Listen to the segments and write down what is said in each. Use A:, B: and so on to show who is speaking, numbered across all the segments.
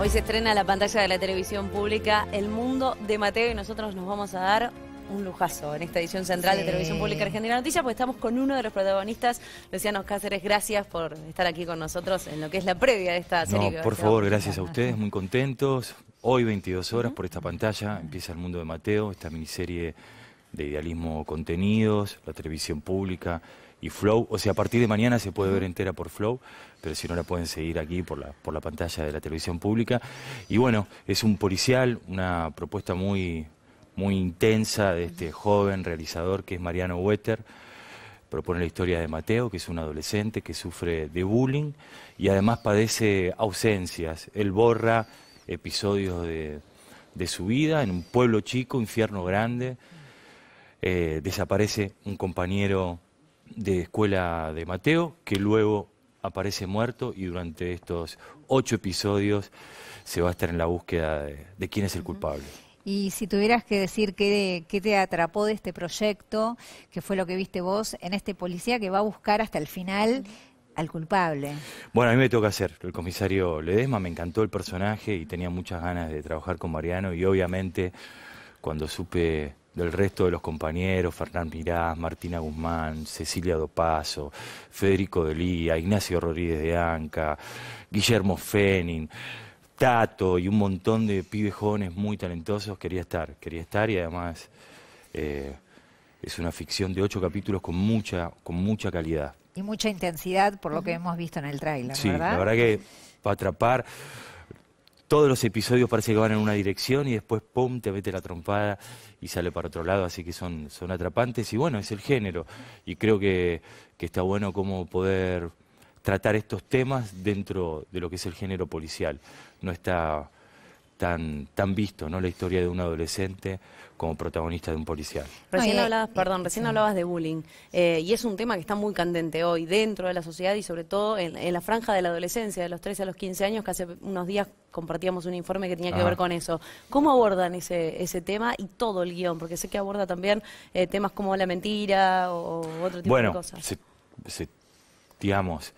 A: Hoy se estrena la pantalla de la televisión pública El Mundo de Mateo y nosotros nos vamos a dar un lujazo en esta edición central de Televisión Pública Argentina Noticias, pues estamos con uno de los protagonistas, Luciano Cáceres. Gracias por estar aquí con nosotros en lo que es la previa de esta serie. No, por favor, gracias
B: a ustedes, muy contentos. Hoy 22 horas por esta pantalla empieza El Mundo de Mateo, esta miniserie de Idealismo Contenidos, la televisión pública y Flow. O sea, a partir de mañana se puede ver entera por Flow, pero si no la pueden seguir aquí por la, por la pantalla de la televisión pública. Y bueno, es un policial, una propuesta muy, muy intensa de este joven realizador que es Mariano Wetter. Propone la historia de Mateo, que es un adolescente que sufre de bullying y además padece ausencias. Él borra episodios de, de su vida en un pueblo chico, infierno grande. Eh, desaparece un compañero de escuela de Mateo, que luego aparece muerto y durante estos ocho episodios se va a estar en la búsqueda de, quién es el culpable.
C: Y si tuvieras que decir qué, qué, te atrapó de este proyecto, qué fue lo que viste vos en este policía que va a buscar hasta el final al culpable.
B: Bueno, a mí me toca hacer el comisario Ledesma, me encantó el personaje y tenía muchas ganas de trabajar con Mariano y obviamente cuando supe del resto de los compañeros, Fernán Mirás, Martina Guzmán, Cecilia Dopazo, Federico Delía, Ignacio Rodríguez de Anca, Guillermo Fenin, Tato y un montón de pibes jóvenes muy talentosos, quería estar, quería estar y además eh, es una ficción de ocho capítulos con mucha, con mucha calidad.
C: Y mucha intensidad por lo que hemos visto en el tráiler, ¿verdad? Sí, la verdad
B: que para atrapar todos los episodios parece que van en una dirección y después, ¡pum!, te mete la trompada y sale para otro lado, así que son, son atrapantes y bueno, es el género. Y creo que, que está bueno como poder tratar estos temas dentro de lo que es el género policial. No está tan, visto, ¿no? La historia de un adolescente como protagonista de un policial. Recién eh, hablabas,
A: perdón, recién hablabas de bullying eh, y es un tema que está muy candente hoy dentro de la sociedad y sobre todo en, la franja de la adolescencia, de los 13 a los 15 años, que hace unos días compartíamos un informe que tenía que ah. ver con eso. ¿Cómo abordan ese, ese tema y todo el guión? Porque sé que aborda también eh, temas como la mentira o, otro tipo de cosas.
B: Bueno, digamos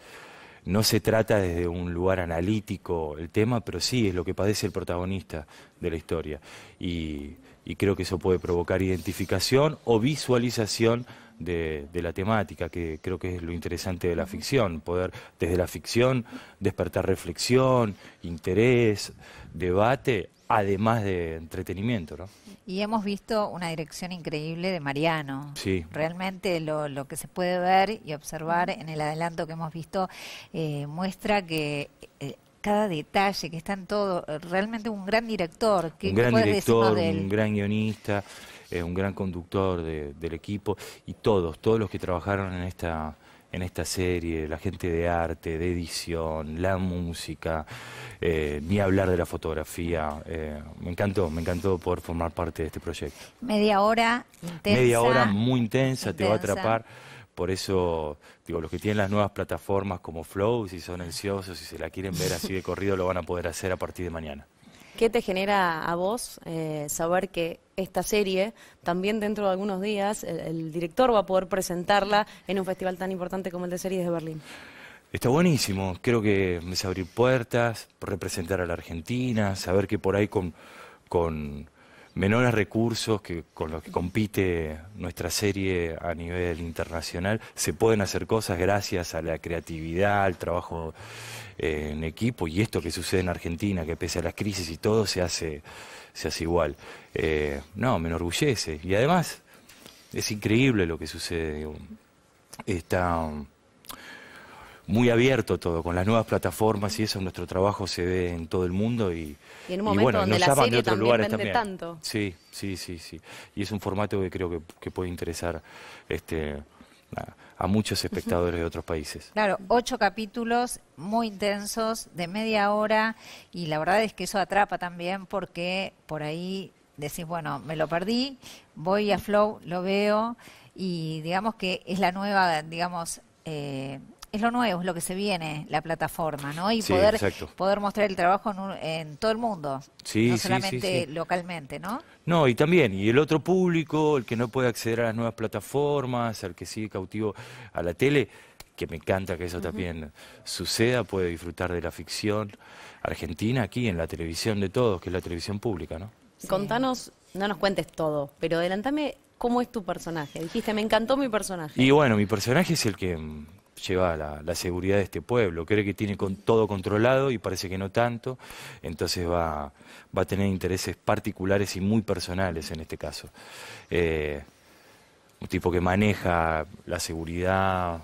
B: no se trata desde un lugar analítico el tema, pero sí es lo que padece el protagonista de la historia. Y, creo que eso puede provocar identificación o visualización de, la temática, que creo que es lo interesante de la ficción, poder desde la ficción despertar reflexión, interés, debate además de entretenimiento,
C: Y hemos visto una dirección increíble de Mariano. Sí. Realmente lo, que se puede ver y observar en el adelanto que hemos visto eh, muestra que eh, cada detalle que está en todo, realmente un gran director. que un gran director, un
B: gran guionista un gran conductor del equipo y todos, todos los que trabajaron en esta, en esta serie, la gente de arte, de edición, la música, eh, ni hablar de la fotografía. Eh, me encantó, me encantó poder formar parte de este proyecto.
C: Media hora intensa. Media hora muy
B: intensa, te va a atrapar. Por eso, digo, los que tienen las nuevas plataformas como Flow, si son ansiosos, si se la quieren ver así de corrido, lo van a poder hacer a partir de mañana.
A: ¿Qué te genera a vos eh, saber que esta serie, también dentro de algunos días, el, director va a poder presentarla en un festival tan importante como el de series
B: de Berlín? Está buenísimo, creo que es abrir puertas, representar a la Argentina, saber que por ahí con, con menores recursos que, con los que compite nuestra serie a nivel internacional, se pueden hacer cosas gracias a la creatividad, al trabajo eh, en equipo y esto que sucede en Argentina, que pese a las crisis y todo se hace, se hace igual. Eh, no, me enorgullece y además es increíble lo que sucede. Está um, muy abierto todo, con las nuevas plataformas y eso, nuestro trabajo se ve en todo el mundo y, en un momento donde nos la llaman serie de otros lugares también. tanto. Sí, sí, sí, sí. Y es un formato que creo que, puede interesar este, a, muchos espectadores de otros países.
C: Claro, ocho capítulos muy intensos, de media hora, y la verdad es que eso atrapa también porque por ahí decís, bueno, me lo perdí, voy a Flow, lo veo, y digamos que es la nueva, digamos, eh, es lo nuevo, es lo que se viene, la plataforma, ¿no? Y poder, poder mostrar el trabajo en, todo el mundo, no solamente localmente, ¿no?
B: No, y también, y el otro público, el que no puede acceder a las nuevas plataformas, el que sigue cautivo a la tele, que me encanta que eso también suceda, puede disfrutar de la ficción argentina aquí en la televisión de todos, que es la televisión pública, ¿no?
A: Contanos, no nos cuentes todo, pero adelantame cómo es tu personaje. Dijiste, me encantó mi personaje.
B: Y bueno, mi personaje es el que lleva la, seguridad de este pueblo. Cree que tiene todo controlado y parece que no tanto, entonces va, a tener intereses particulares y muy personales en este caso. Eh, un tipo que maneja la seguridad,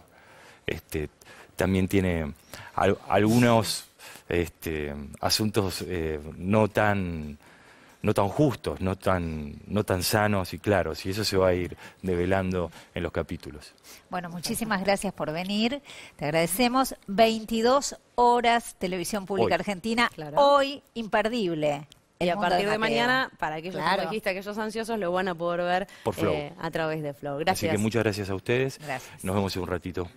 B: este, también tiene algunos este, asuntos eh, no tan no tan justos, no tan, no tan sanos y claros. Y eso se va a ir develando en los capítulos.
C: Bueno, muchísimas gracias por venir. Te agradecemos. 22 horas Televisión Pública Argentina. Hoy, imperdible. y a partir de, mañana,
A: para aquellos que aquellos ansiosos, lo van a poder ver eh, a través de Flow. Así que muchas
B: gracias a ustedes. Nos vemos en un ratito.